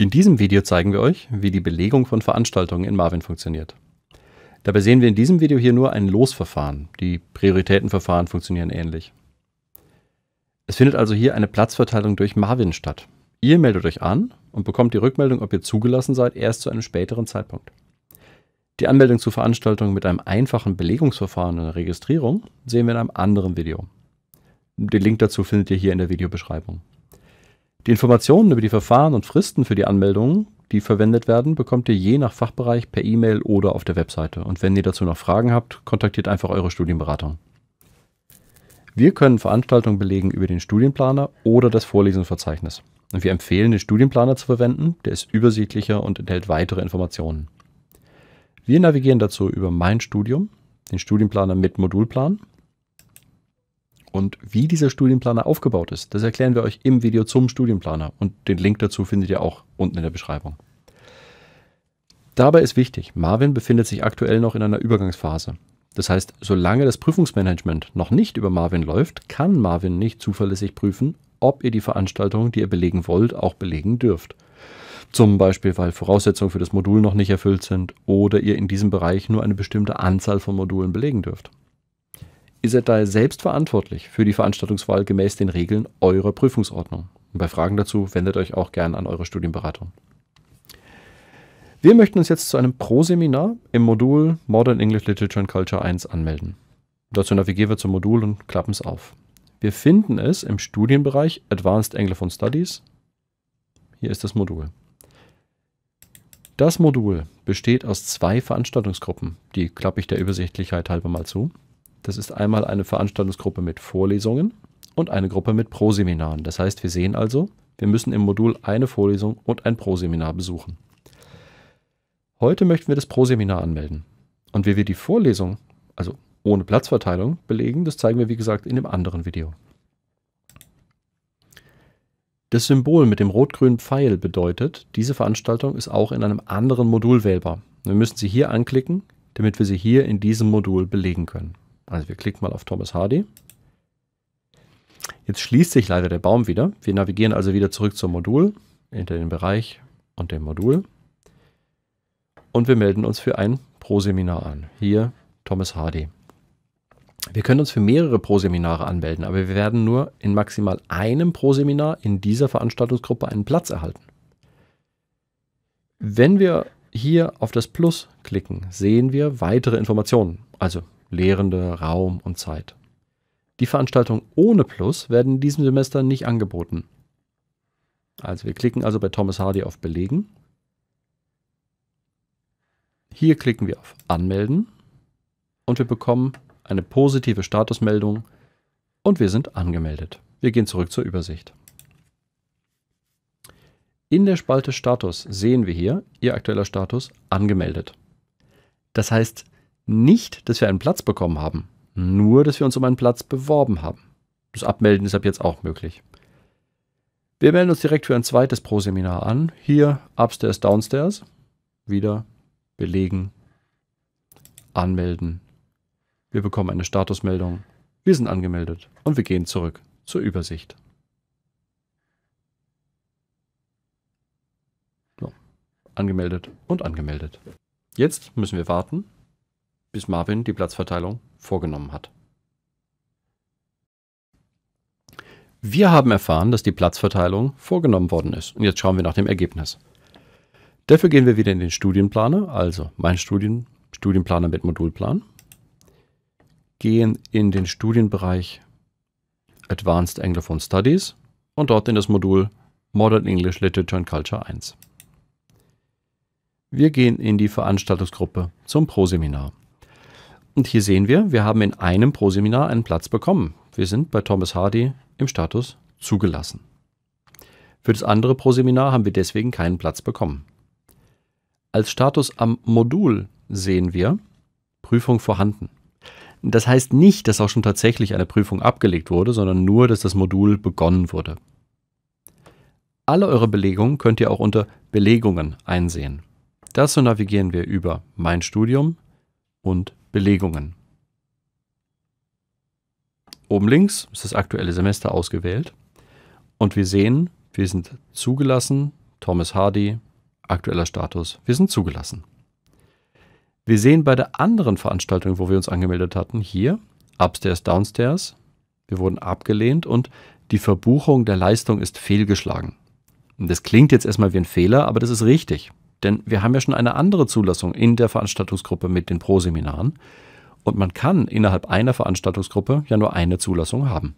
In diesem Video zeigen wir euch, wie die Belegung von Veranstaltungen in Marvin funktioniert. Dabei sehen wir in diesem Video hier nur ein Losverfahren. Die Prioritätenverfahren funktionieren ähnlich. Es findet also hier eine Platzverteilung durch Marvin statt. Ihr meldet euch an und bekommt die Rückmeldung, ob ihr zugelassen seid, erst zu einem späteren Zeitpunkt. Die Anmeldung zu Veranstaltungen mit einem einfachen Belegungsverfahren und Registrierung sehen wir in einem anderen Video. Den Link dazu findet ihr hier in der Videobeschreibung. Die Informationen über die Verfahren und Fristen für die Anmeldungen, die verwendet werden, bekommt ihr je nach Fachbereich per E-Mail oder auf der Webseite. Und wenn ihr dazu noch Fragen habt, kontaktiert einfach eure Studienberatung. Wir können Veranstaltungen belegen über den Studienplaner oder das Vorlesungsverzeichnis. Und wir empfehlen, den Studienplaner zu verwenden, der ist übersichtlicher und enthält weitere Informationen. Wir navigieren dazu über Mein Studium, den Studienplaner mit Modulplan und wie dieser Studienplaner aufgebaut ist, das erklären wir euch im Video zum Studienplaner. Und den Link dazu findet ihr auch unten in der Beschreibung. Dabei ist wichtig, Marvin befindet sich aktuell noch in einer Übergangsphase. Das heißt, solange das Prüfungsmanagement noch nicht über Marvin läuft, kann Marvin nicht zuverlässig prüfen, ob ihr die Veranstaltung, die ihr belegen wollt, auch belegen dürft. Zum Beispiel, weil Voraussetzungen für das Modul noch nicht erfüllt sind oder ihr in diesem Bereich nur eine bestimmte Anzahl von Modulen belegen dürft ist er daher selbst verantwortlich für die Veranstaltungswahl gemäß den Regeln eurer Prüfungsordnung. Und bei Fragen dazu wendet euch auch gern an eure Studienberatung. Wir möchten uns jetzt zu einem Pro-Seminar im Modul Modern English Literature and Culture 1 anmelden. Dazu navigieren wir zum Modul und klappen es auf. Wir finden es im Studienbereich Advanced Anglophone Studies. Hier ist das Modul. Das Modul besteht aus zwei Veranstaltungsgruppen. Die klappe ich der Übersichtlichkeit halber mal zu. Das ist einmal eine Veranstaltungsgruppe mit Vorlesungen und eine Gruppe mit Proseminaren. Das heißt, wir sehen also, wir müssen im Modul eine Vorlesung und ein Proseminar besuchen. Heute möchten wir das Proseminar anmelden. Und wie wir die Vorlesung, also ohne Platzverteilung, belegen, das zeigen wir wie gesagt in dem anderen Video. Das Symbol mit dem rot-grünen Pfeil bedeutet, diese Veranstaltung ist auch in einem anderen Modul wählbar. Wir müssen sie hier anklicken, damit wir sie hier in diesem Modul belegen können. Also wir klicken mal auf Thomas Hardy. Jetzt schließt sich leider der Baum wieder. Wir navigieren also wieder zurück zum Modul, hinter den Bereich und dem Modul. Und wir melden uns für ein Pro-Seminar an. Hier Thomas Hardy. Wir können uns für mehrere Pro-Seminare anmelden, aber wir werden nur in maximal einem Pro-Seminar in dieser Veranstaltungsgruppe einen Platz erhalten. Wenn wir hier auf das Plus klicken, sehen wir weitere Informationen. Also Lehrende, Raum und Zeit. Die Veranstaltungen ohne Plus werden in diesem Semester nicht angeboten. Also wir klicken also bei Thomas Hardy auf Belegen. Hier klicken wir auf Anmelden und wir bekommen eine positive Statusmeldung und wir sind angemeldet. Wir gehen zurück zur Übersicht. In der Spalte Status sehen wir hier Ihr aktueller Status angemeldet. Das heißt, nicht, dass wir einen Platz bekommen haben, nur, dass wir uns um einen Platz beworben haben. Das Abmelden ist ab jetzt auch möglich. Wir melden uns direkt für ein zweites Pro-Seminar an. Hier Upstairs, Downstairs. Wieder belegen, anmelden. Wir bekommen eine Statusmeldung. Wir sind angemeldet und wir gehen zurück zur Übersicht. So. Angemeldet und angemeldet. Jetzt müssen wir warten, bis Marvin die Platzverteilung vorgenommen hat. Wir haben erfahren, dass die Platzverteilung vorgenommen worden ist. Und jetzt schauen wir nach dem Ergebnis. Dafür gehen wir wieder in den Studienplaner, also mein Studien, Studienplaner mit Modulplan. Gehen in den Studienbereich Advanced Anglophone Studies und dort in das Modul Modern English Literature and Culture 1. Wir gehen in die Veranstaltungsgruppe zum Proseminar. Und hier sehen wir, wir haben in einem Proseminar einen Platz bekommen. Wir sind bei Thomas Hardy im Status zugelassen. Für das andere Proseminar haben wir deswegen keinen Platz bekommen. Als Status am Modul sehen wir Prüfung vorhanden. Das heißt nicht, dass auch schon tatsächlich eine Prüfung abgelegt wurde, sondern nur, dass das Modul begonnen wurde. Alle eure Belegungen könnt ihr auch unter Belegungen einsehen. Dazu navigieren wir über Mein Studium und Belegungen. Oben links ist das aktuelle Semester ausgewählt und wir sehen, wir sind zugelassen, Thomas Hardy, aktueller Status, wir sind zugelassen. Wir sehen bei der anderen Veranstaltung, wo wir uns angemeldet hatten, hier, Upstairs, Downstairs, wir wurden abgelehnt und die Verbuchung der Leistung ist fehlgeschlagen. das klingt jetzt erstmal wie ein Fehler, aber das ist richtig. Denn wir haben ja schon eine andere Zulassung in der Veranstaltungsgruppe mit den Pro-Seminaren. Und man kann innerhalb einer Veranstaltungsgruppe ja nur eine Zulassung haben.